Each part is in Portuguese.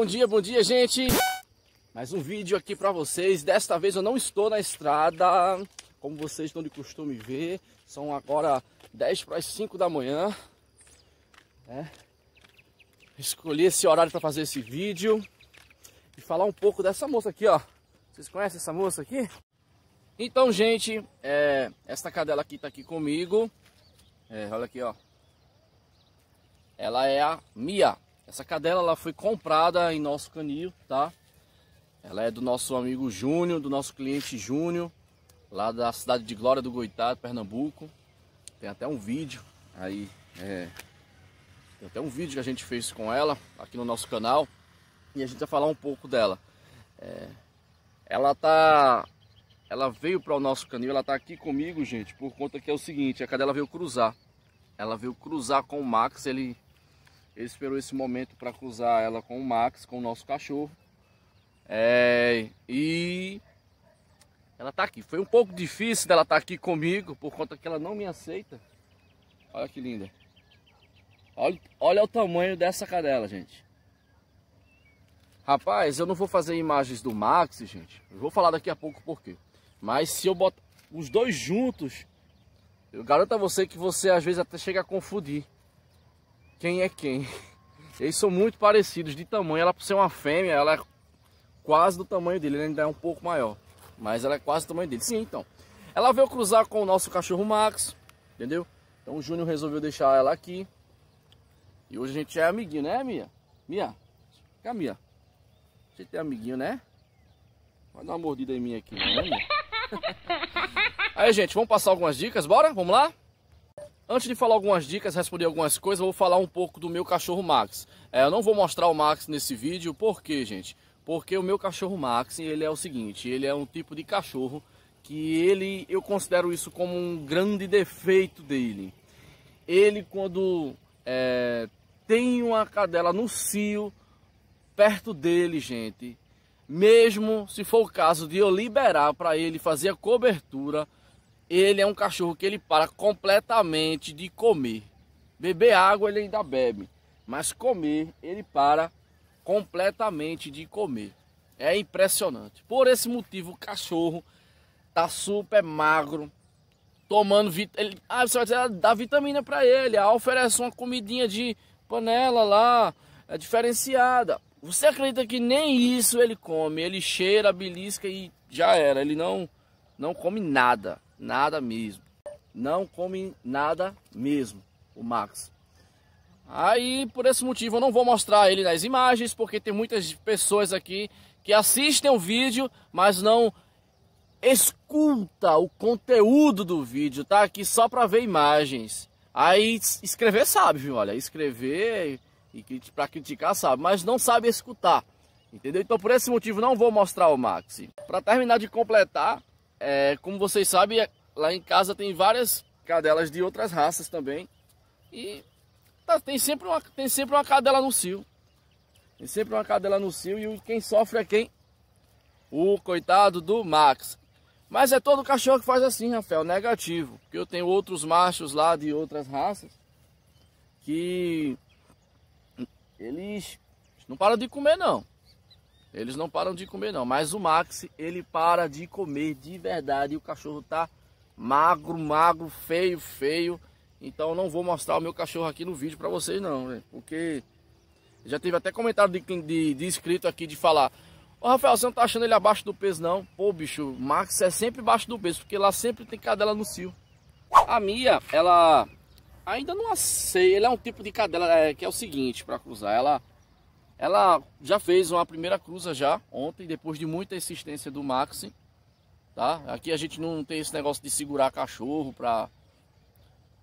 Bom dia, bom dia, gente! Mais um vídeo aqui para vocês. Desta vez eu não estou na estrada, como vocês estão de costume ver. São agora 10 para as 5 da manhã. Né? Escolhi esse horário para fazer esse vídeo e falar um pouco dessa moça aqui, ó. Vocês conhecem essa moça aqui? Então, gente, é, esta cadela aqui está aqui comigo. É, olha aqui, ó. Ela é a Mia, essa cadela ela foi comprada em nosso canil, tá? Ela é do nosso amigo Júnior, do nosso cliente Júnior, lá da cidade de Glória do Goitado, Pernambuco. Tem até um vídeo aí, é... tem até um vídeo que a gente fez com ela aqui no nosso canal e a gente vai falar um pouco dela. É... Ela tá ela veio para o nosso canil, ela está aqui comigo, gente, por conta que é o seguinte, a cadela veio cruzar. Ela veio cruzar com o Max, ele ele esperou esse momento para cruzar ela com o Max, com o nosso cachorro. É, e ela está aqui. Foi um pouco difícil dela estar tá aqui comigo, por conta que ela não me aceita. Olha que linda. Olha, olha o tamanho dessa cadela, gente. Rapaz, eu não vou fazer imagens do Max, gente. Eu vou falar daqui a pouco por quê. Mas se eu botar os dois juntos, eu garanto a você que você às vezes até chega a confundir quem é quem. Eles são muito parecidos de tamanho. Ela, por ser uma fêmea, ela é quase do tamanho dele. Ele né? ainda é um pouco maior. Mas ela é quase do tamanho dele. Sim, então. Ela veio cruzar com o nosso cachorro Max. Entendeu? Então o Júnior resolveu deixar ela aqui. E hoje a gente é amiguinho, né, Mia? Mia? Cá, Mia. A gente é amiguinho, né? Vai dar uma mordida em mim aqui, né, Mia? Aí, gente, vamos passar algumas dicas. Bora? Vamos lá? Antes de falar algumas dicas, responder algumas coisas, eu vou falar um pouco do meu cachorro Max. É, eu não vou mostrar o Max nesse vídeo, por quê, gente? Porque o meu cachorro Max, ele é o seguinte, ele é um tipo de cachorro que ele, eu considero isso como um grande defeito dele. Ele, quando é, tem uma cadela no cio, perto dele, gente, mesmo se for o caso de eu liberar para ele fazer a cobertura, ele é um cachorro que ele para completamente de comer. Beber água ele ainda bebe, mas comer ele para completamente de comer. É impressionante. Por esse motivo o cachorro tá super magro, tomando vit... ele... ah, você vai dizer, dá vitamina para ele, ah, oferece uma comidinha de panela lá, é diferenciada. Você acredita que nem isso ele come? Ele cheira, belisca e já era. Ele não não come nada nada mesmo. Não come nada mesmo, o Max. Aí, por esse motivo, eu não vou mostrar ele nas imagens, porque tem muitas pessoas aqui que assistem o vídeo, mas não escuta o conteúdo do vídeo, tá? Aqui só para ver imagens. Aí, escrever sabe, viu? Olha, escrever e para criticar sabe, mas não sabe escutar. Entendeu? Então, por esse motivo, não vou mostrar o Max. Para terminar de completar, é, como vocês sabem, é, lá em casa tem várias cadelas de outras raças também. E tá, tem, sempre uma, tem sempre uma cadela no cio. Tem sempre uma cadela no cio e quem sofre é quem? O coitado do Max. Mas é todo cachorro que faz assim, Rafael, negativo. Porque eu tenho outros machos lá de outras raças que eles não param de comer não. Eles não param de comer não, mas o Max, ele para de comer de verdade. E o cachorro tá magro, magro, feio, feio. Então não vou mostrar o meu cachorro aqui no vídeo para vocês não, né? Porque já teve até comentário de, de, de inscrito aqui de falar Ô Rafael, você não tá achando ele abaixo do peso não? Pô, bicho, Max é sempre abaixo do peso, porque lá sempre tem cadela no cio. A minha, ela ainda não sei, ele é um tipo de cadela é, que é o seguinte, para cruzar, ela ela já fez uma primeira cruza já ontem, depois de muita insistência do Maxi. Tá? Aqui a gente não tem esse negócio de segurar cachorro para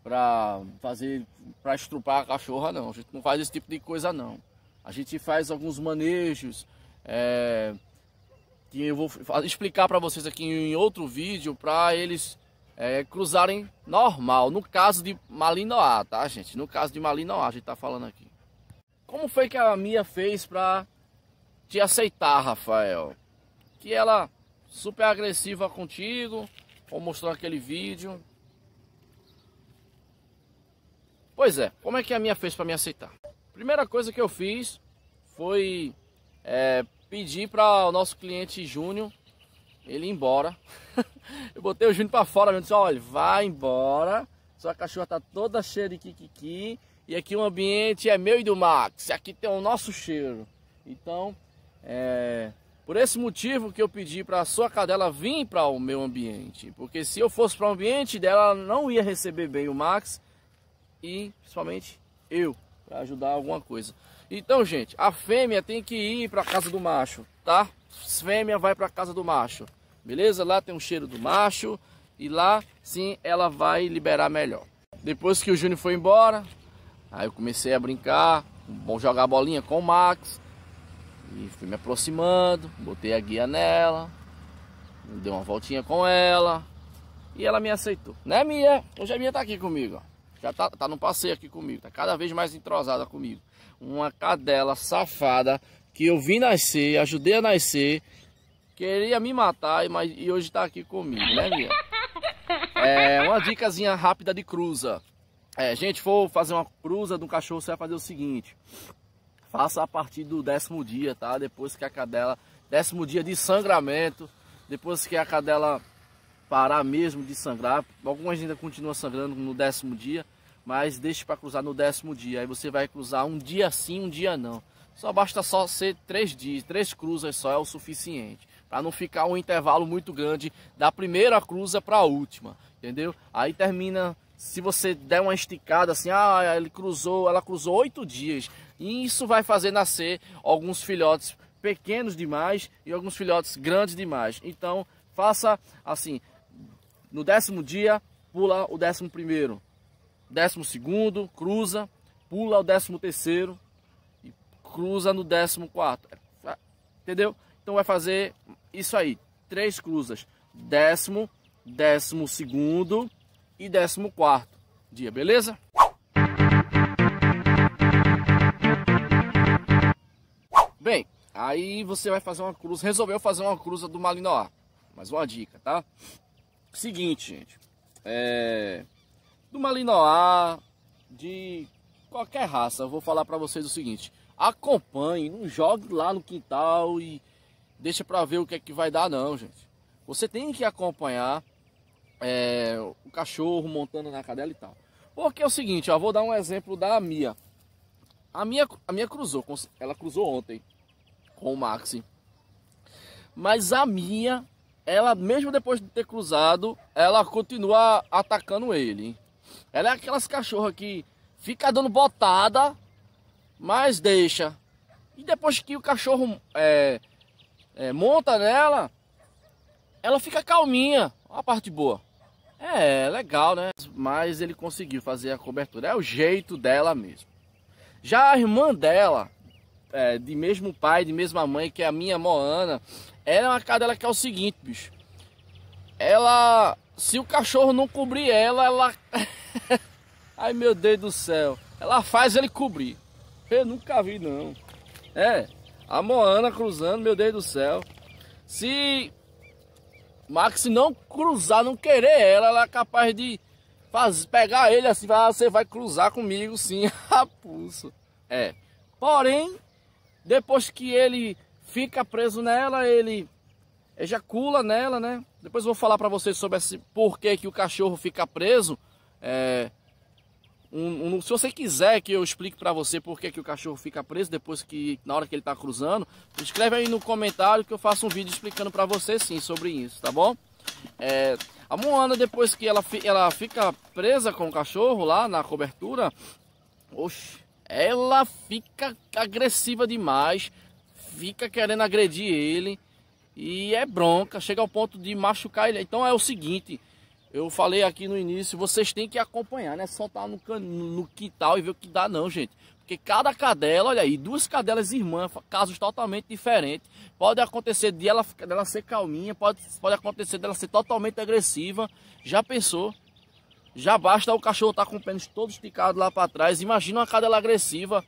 para fazer para estrupar a cachorra não. A gente não faz esse tipo de coisa não. A gente faz alguns manejos é, que eu vou explicar para vocês aqui em outro vídeo para eles é, cruzarem normal. No caso de Malinoá, tá gente? No caso de Malinoá a gente tá falando aqui. Como foi que a Mia fez pra te aceitar, Rafael? Que ela super agressiva contigo, ou mostrou aquele vídeo. Pois é, como é que a Mia fez para me aceitar? Primeira coisa que eu fiz foi é, pedir para o nosso cliente Júnior ele ir embora. eu botei o Júnior para fora, eu disse: olha, vai embora, sua cachorra tá toda cheia de kikiki. E aqui o ambiente é meu e do Max. Aqui tem o nosso cheiro. Então, é por esse motivo que eu pedi para a sua cadela vir para o meu ambiente. Porque se eu fosse para o ambiente dela, ela não ia receber bem o Max e principalmente eu, para ajudar alguma coisa. Então, gente, a fêmea tem que ir para a casa do macho, tá? Fêmea vai para a casa do macho, beleza? Lá tem o um cheiro do macho e lá sim ela vai liberar melhor. Depois que o Júnior foi embora, Aí eu comecei a brincar, bom jogar bolinha com o Max. E fui me aproximando, botei a guia nela, dei uma voltinha com ela. E ela me aceitou. Né, Mia? É? Hoje a Mia tá aqui comigo, ó. Já tá, tá no passeio aqui comigo, tá cada vez mais entrosada comigo. Uma cadela safada que eu vi nascer, ajudei a nascer, queria me matar mas, e hoje tá aqui comigo, né, Mia? É uma dicasinha rápida de cruza é, gente for fazer uma cruza de um cachorro, você vai fazer o seguinte. Faça a partir do décimo dia, tá? Depois que a cadela... Décimo dia de sangramento. Depois que a cadela parar mesmo de sangrar. Algumas ainda continuam sangrando no décimo dia. Mas deixe para cruzar no décimo dia. Aí você vai cruzar um dia sim, um dia não. Só basta só ser três dias, três cruzas só é o suficiente. Para não ficar um intervalo muito grande da primeira cruza para a última, entendeu? Aí termina se você der uma esticada assim, ah, ele cruzou, ela cruzou oito dias. E isso vai fazer nascer alguns filhotes pequenos demais e alguns filhotes grandes demais. Então, faça assim, no décimo dia, pula o décimo primeiro. Décimo segundo, cruza, pula o décimo terceiro e cruza no décimo quarto. Entendeu? Então vai fazer isso aí, três cruzas. Décimo, décimo segundo, e 14 dia, beleza? Bem, aí você vai fazer uma cruz, resolveu fazer uma cruza do Malinoá. Mais uma dica, tá? Seguinte, gente, é... do Malinoá, de qualquer raça, eu vou falar para vocês o seguinte, acompanhe, não jogue lá no quintal e deixa para ver o que é que vai dar não, gente. Você tem que acompanhar é, o cachorro montando na cadela e tal. Porque é o seguinte, ó, vou dar um exemplo da Mia. A Mia, a minha cruzou, ela cruzou ontem com o Maxi. Mas a Mia, ela mesmo depois de ter cruzado, ela continua atacando ele. Ela é aquelas cachorras que fica dando botada, mas deixa. E depois que o cachorro é, é, monta nela, ela fica calminha. Olha a parte boa. É, legal, né? Mas ele conseguiu fazer a cobertura. É o jeito dela mesmo. Já a irmã dela, é, de mesmo pai, de mesma mãe, que é a minha Moana, era é uma cadela que é o seguinte, bicho. Ela. Se o cachorro não cobrir ela, ela. Ai meu Deus do céu. Ela faz ele cobrir. Eu nunca vi, não. É. A Moana cruzando, meu Deus do céu. Se Max, se não cruzar, não querer ela, ela é capaz de fazer, pegar ele assim, falar, ah, você vai cruzar comigo sim, raposo. é. Porém, depois que ele fica preso nela, ele ejacula nela, né? Depois eu vou falar para vocês sobre esse porquê que o cachorro fica preso. É, um, um, se você quiser que eu explique para você por que, que o cachorro fica preso depois que na hora que ele está cruzando, escreve aí no comentário que eu faço um vídeo explicando para você sim sobre isso, tá bom? É, a Moana depois que ela, ela fica presa com o cachorro lá na cobertura, oxe, ela fica agressiva demais, fica querendo agredir ele e é bronca, chega ao ponto de machucar ele. Então é o seguinte, eu falei aqui no início, vocês têm que acompanhar, né? Só tá no, no quintal e ver o que dá, não, gente. Porque cada cadela, olha aí, duas cadelas irmãs, casos totalmente diferentes. Pode acontecer de ela, dela ser calminha, pode, pode acontecer dela ser totalmente agressiva. Já pensou? Já basta o cachorro estar tá com o pênis todo esticado lá para trás. Imagina uma cadela agressiva.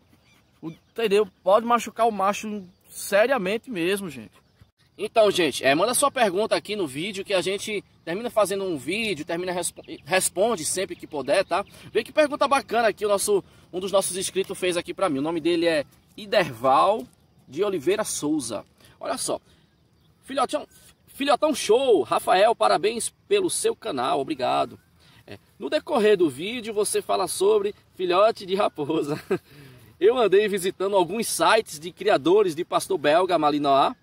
Entendeu? Pode machucar o macho seriamente mesmo, gente. Então, gente, é, manda sua pergunta aqui no vídeo que a gente termina fazendo um vídeo, termina resp responde sempre que puder, tá? Vê que pergunta bacana aqui o nosso um dos nossos inscritos fez aqui para mim. O nome dele é Iderval de Oliveira Souza. Olha só. Filhotão, filhotão show, Rafael, parabéns pelo seu canal. Obrigado. É, no decorrer do vídeo você fala sobre filhote de raposa. Eu andei visitando alguns sites de criadores de pastor belga malinois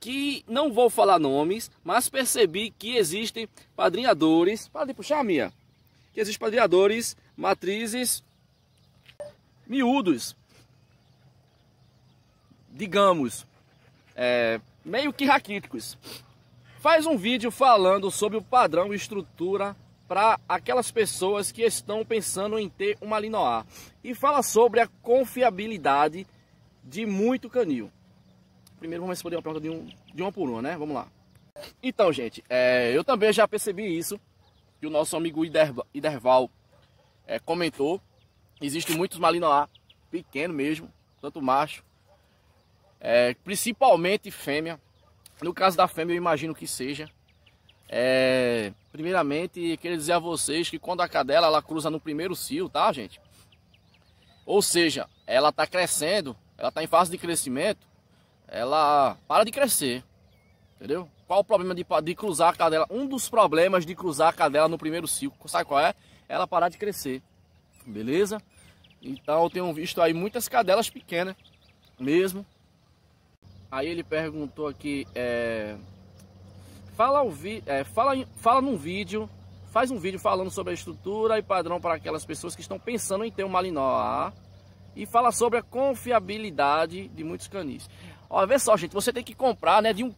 que não vou falar nomes, mas percebi que existem padrinhadores. Para de puxar a minha. Que existem padrinhadores, matrizes, miúdos. Digamos, é, meio que raquíticos. Faz um vídeo falando sobre o padrão e estrutura para aquelas pessoas que estão pensando em ter uma linoar. E fala sobre a confiabilidade de muito canil primeiro vamos responder uma pergunta de, um, de uma por uma, né? Vamos lá. Então, gente, é, eu também já percebi isso, que o nosso amigo Iderval, Iderval é, comentou. Existem muitos malinos lá, pequeno mesmo, tanto macho, é, principalmente fêmea. No caso da fêmea, eu imagino que seja. É, primeiramente, queria dizer a vocês que quando a cadela ela cruza no primeiro cio, tá, gente? Ou seja, ela está crescendo, ela está em fase de crescimento ela para de crescer. Entendeu? Qual o problema de, de cruzar a cadela? Um dos problemas de cruzar a cadela no primeiro ciclo, sabe qual é? Ela parar de crescer. Beleza? Então eu tenho visto aí muitas cadelas pequenas mesmo. Aí ele perguntou aqui, é, fala, o vi, é, fala, fala num vídeo, faz um vídeo falando sobre a estrutura e padrão para aquelas pessoas que estão pensando em ter um Malinó E fala sobre a confiabilidade de muitos canis. Ó, vê só, gente, você tem que comprar, né, de um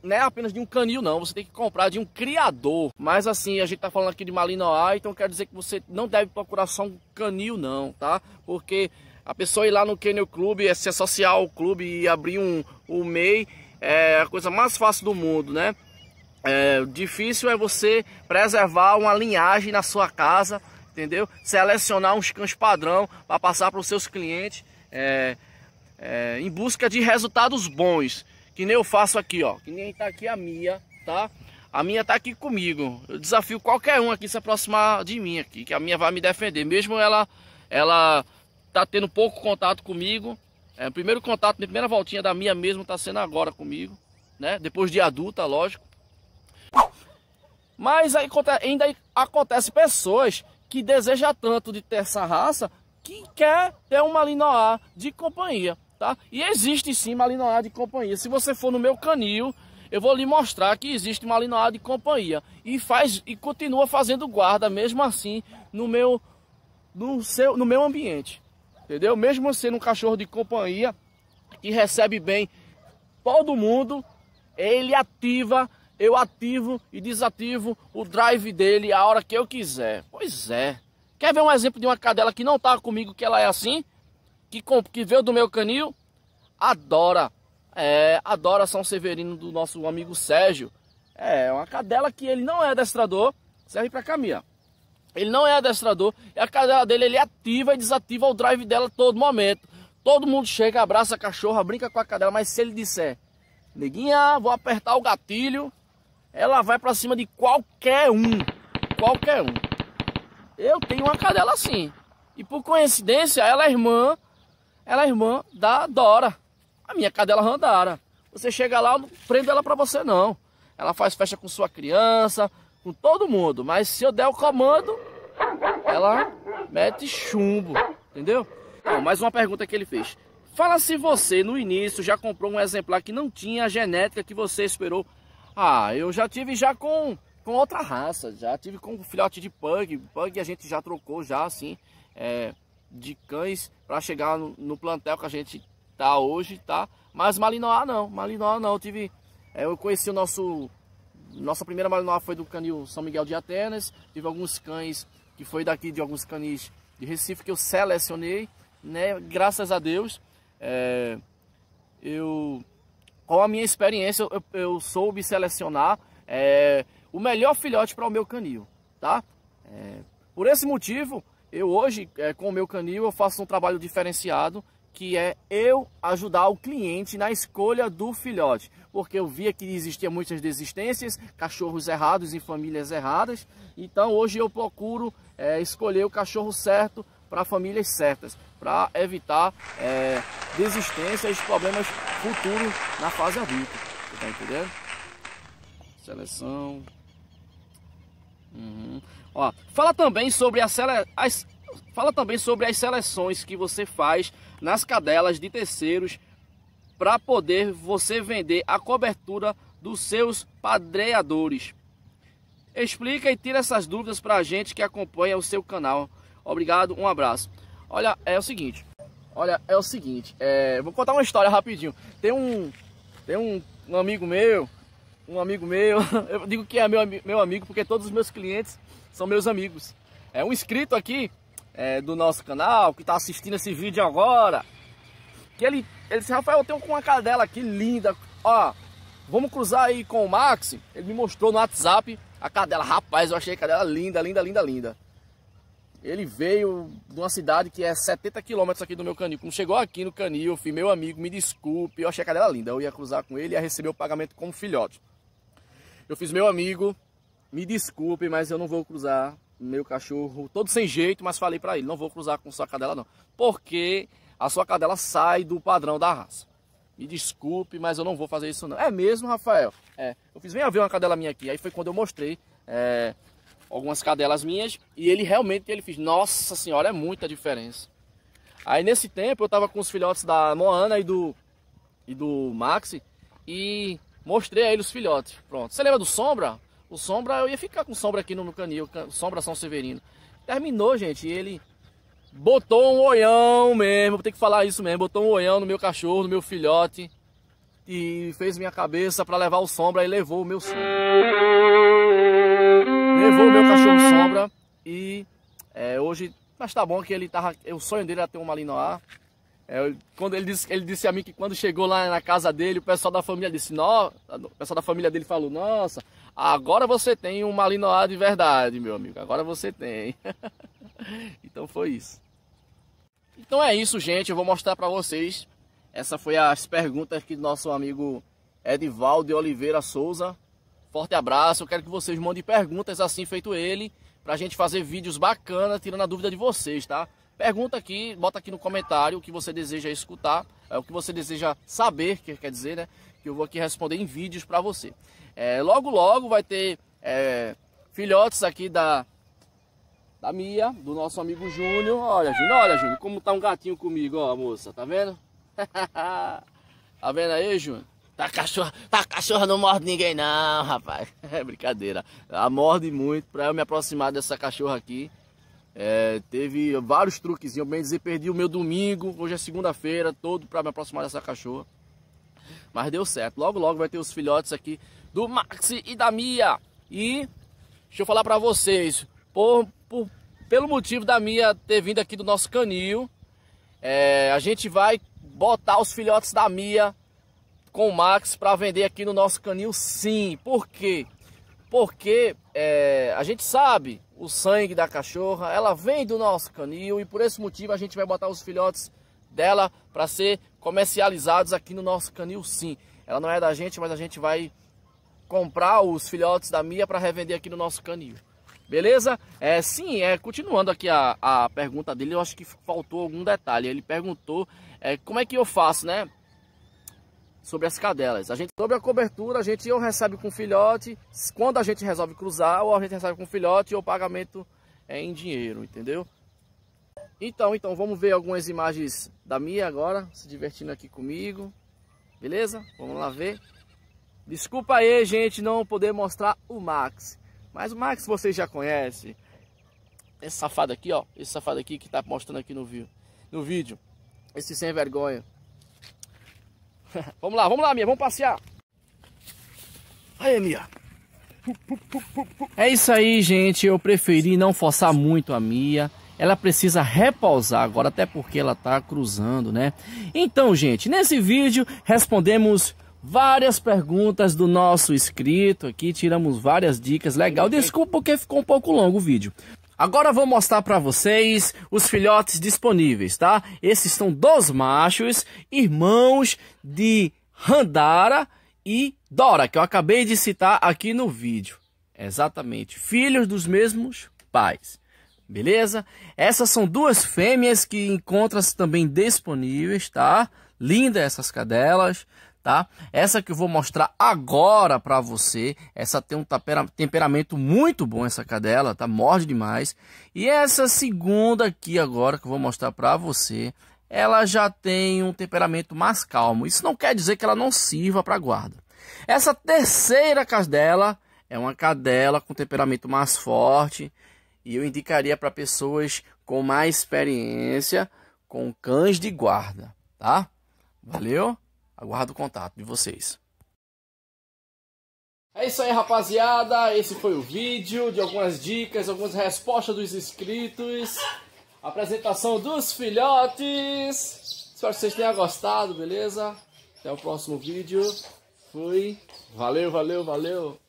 não é apenas de um canil não, você tem que comprar de um criador. Mas assim, a gente tá falando aqui de Malinois, então quer dizer que você não deve procurar só um canil não, tá? Porque a pessoa ir lá no Kennel Clube, é se associar ao clube e abrir um, um MEI é a coisa mais fácil do mundo, né? É, difícil é você preservar uma linhagem na sua casa, entendeu? Selecionar uns cães padrão para passar para os seus clientes. É, é, em busca de resultados bons. Que nem eu faço aqui, ó. Que nem tá aqui a minha, tá? A minha tá aqui comigo. Eu desafio qualquer um aqui se aproximar de mim aqui, que a minha vai me defender. Mesmo ela, ela tá tendo pouco contato comigo. É, o primeiro contato, a primeira voltinha da minha mesmo tá sendo agora comigo, né? Depois de adulta, lógico. Mas aí, ainda acontece pessoas que desejam tanto de ter essa raça que quer ter uma linoá de companhia tá? E existe sim malinoá de companhia. Se você for no meu canil, eu vou lhe mostrar que existe malinoá de companhia e faz e continua fazendo guarda mesmo assim no meu no seu no meu ambiente. Entendeu? Mesmo sendo um cachorro de companhia que recebe bem todo mundo, ele ativa, eu ativo e desativo o drive dele a hora que eu quiser. Pois é. Quer ver um exemplo de uma cadela que não tá comigo que ela é assim? que, que veio do meu canil, adora. É, adora São Severino do nosso amigo Sérgio. É uma cadela que ele não é adestrador, serve para caminhar. Ele não é adestrador, e a cadela dele ele ativa e desativa o drive dela todo momento. Todo mundo chega, abraça a cachorra, brinca com a cadela, mas se ele disser, neguinha, vou apertar o gatilho, ela vai para cima de qualquer um, qualquer um. Eu tenho uma cadela assim. E por coincidência, ela é irmã ela é irmã da Dora, a minha cadela é Randara. Você chega lá, não prendo ela para você não. Ela faz festa com sua criança, com todo mundo. Mas se eu der o comando, ela mete chumbo, entendeu? Bom, mais uma pergunta que ele fez. Fala se você, no início, já comprou um exemplar que não tinha a genética que você esperou. Ah, eu já tive já com, com outra raça, já tive com um filhote de pug. Pug a gente já trocou já, assim, é, de cães para chegar no, no, plantel que a gente tá hoje, tá? Mas Malinoá não, Malinoá não. Eu tive, é, eu conheci o nosso, nossa primeira Malinoá foi do canil São Miguel de Atenas. Tive alguns cães que foi daqui de alguns canis de Recife que eu selecionei, né? Graças a Deus, é, eu com a minha experiência eu, eu soube selecionar é, o melhor filhote para o meu canil, tá? É, por esse motivo eu hoje, é, com o meu canil, eu faço um trabalho diferenciado, que é eu ajudar o cliente na escolha do filhote. Porque eu via que existia muitas desistências, cachorros errados em famílias erradas. Então hoje eu procuro é, escolher o cachorro certo para famílias certas, para evitar é, desistências e problemas futuros na fase adulta. Você tá entendendo? Seleção. Uhum. Ó, fala também sobre a sele... as fala também sobre as seleções que você faz nas cadelas de terceiros para poder você vender a cobertura dos seus padreadores. Explica e tira essas dúvidas para a gente que acompanha o seu canal. Obrigado, um abraço. Olha, é o seguinte. Olha, é o seguinte. É, vou contar uma história rapidinho. Tem um, tem um, um amigo meu, um amigo meu. Eu digo que é meu, meu amigo porque todos os meus clientes são meus amigos. É um inscrito aqui é, do nosso canal que está assistindo esse vídeo agora. Que ele, ele disse, Rafael, eu tenho uma cadela aqui linda. Ó, vamos cruzar aí com o Max. Ele me mostrou no WhatsApp a cadela. Rapaz, eu achei a cadela linda, linda, linda, linda. Ele veio de uma cidade que é 70 quilômetros aqui do meu canil. Quando chegou aqui no canil, eu fui, meu amigo, me desculpe, eu achei a cadela linda. Eu ia cruzar com ele e ia receber o pagamento como filhote. Eu fiz, meu amigo, me desculpe, mas eu não vou cruzar meu cachorro, todo sem jeito, mas falei para ele, não vou cruzar com sua cadela não, porque a sua cadela sai do padrão da raça. Me desculpe, mas eu não vou fazer isso não. É mesmo, Rafael? É, eu fiz, venha ver uma cadela minha aqui. Aí foi quando eu mostrei é, algumas cadelas minhas e ele realmente, ele fez, nossa senhora, é muita diferença. Aí nesse tempo eu tava com os filhotes da Moana e do, e do Maxi e mostrei a ele os filhotes. Pronto, você lembra do Sombra? O Sombra, eu ia ficar com Sombra aqui no meu canil, Sombra São Severino. Terminou, gente, ele botou um oião mesmo, vou ter que falar isso mesmo, botou um oião no meu cachorro, no meu filhote. E fez minha cabeça para levar o Sombra e levou o meu Sombra. Levou o meu cachorro Sombra e é, hoje... Mas tá bom que ele tava... O sonho dele era ter um Malinois. É, quando ele disse, ele disse a mim que quando chegou lá na casa dele, o pessoal da família disse, no, o pessoal da família dele falou, nossa, Agora você tem um malinoá de verdade, meu amigo. Agora você tem. então foi isso. Então é isso, gente. Eu vou mostrar para vocês. Essa foi as perguntas que nosso amigo Edivaldo Oliveira Souza. Forte abraço. Eu quero que vocês mandem perguntas assim feito ele. Pra gente fazer vídeos bacanas, tirando a dúvida de vocês, tá? Pergunta aqui, bota aqui no comentário o que você deseja escutar, é o que você deseja saber, quer dizer, né? Que eu vou aqui responder em vídeos para você. É, logo, logo vai ter é, filhotes aqui da, da Mia, do nosso amigo Júnior. Olha, Júnior, olha, Júnior, como tá um gatinho comigo, ó, moça, tá vendo? tá vendo aí, Júnior? Tá cachorra, tá cachorra não morde ninguém não, rapaz. É brincadeira. Ela morde muito pra eu me aproximar dessa cachorra aqui. É, teve vários truquezinhos, bem dizer, perdi o meu domingo, hoje é segunda-feira, todo pra me aproximar dessa cachorra. Mas deu certo. Logo, logo vai ter os filhotes aqui do Maxi e da Mia. E deixa eu falar para vocês, por, por, pelo motivo da Mia ter vindo aqui do nosso canil, é, a gente vai botar os filhotes da Mia com o Max para vender aqui no nosso canil sim. Por quê? Porque é, a gente sabe o sangue da cachorra, ela vem do nosso canil e por esse motivo a gente vai botar os filhotes dela para ser comercializados aqui no nosso canil sim. Ela não é da gente, mas a gente vai comprar os filhotes da Mia para revender aqui no nosso canil. Beleza? É, sim, é, continuando aqui a, a pergunta dele, eu acho que faltou algum detalhe. Ele perguntou é, como é que eu faço, né? Sobre as cadelas. A gente, sobre a cobertura, a gente ou recebe com filhote, quando a gente resolve cruzar, ou a gente recebe com filhote ou pagamento é, em dinheiro, entendeu? Então, então, vamos ver algumas imagens da Mia agora, se divertindo aqui comigo. Beleza? Vamos lá ver. Desculpa aí, gente, não poder mostrar o Max. Mas o Max vocês já conhecem. Esse safado aqui, ó. Esse safado aqui que tá mostrando aqui no, vi no vídeo. Esse sem vergonha. vamos lá, vamos lá, Mia. Vamos passear. Aí, Mia. É isso aí, gente. Eu preferi não forçar muito a Mia. Ela precisa repousar agora, até porque ela tá cruzando, né? Então, gente, nesse vídeo respondemos várias perguntas do nosso inscrito aqui, tiramos várias dicas, legal. Desculpa porque ficou um pouco longo o vídeo. Agora vou mostrar para vocês os filhotes disponíveis, tá? Esses são dois machos, irmãos de Randara e Dora, que eu acabei de citar aqui no vídeo. Exatamente, filhos dos mesmos pais. Beleza? Essas são duas fêmeas que encontram-se também disponíveis, tá? Linda essas cadelas tá? Essa que eu vou mostrar agora para você, essa tem um temperamento muito bom essa cadela, tá? Morde demais. E essa segunda aqui agora que eu vou mostrar para você, ela já tem um temperamento mais calmo. Isso não quer dizer que ela não sirva para guarda. Essa terceira cadela é uma cadela com temperamento mais forte e eu indicaria para pessoas com mais experiência com cães de guarda, tá? Valeu? Aguardo o contato de vocês. É isso aí, rapaziada. Esse foi o vídeo de algumas dicas, algumas respostas dos inscritos. Apresentação dos filhotes. Espero que vocês tenham gostado, beleza? Até o próximo vídeo. Fui. Valeu, valeu, valeu.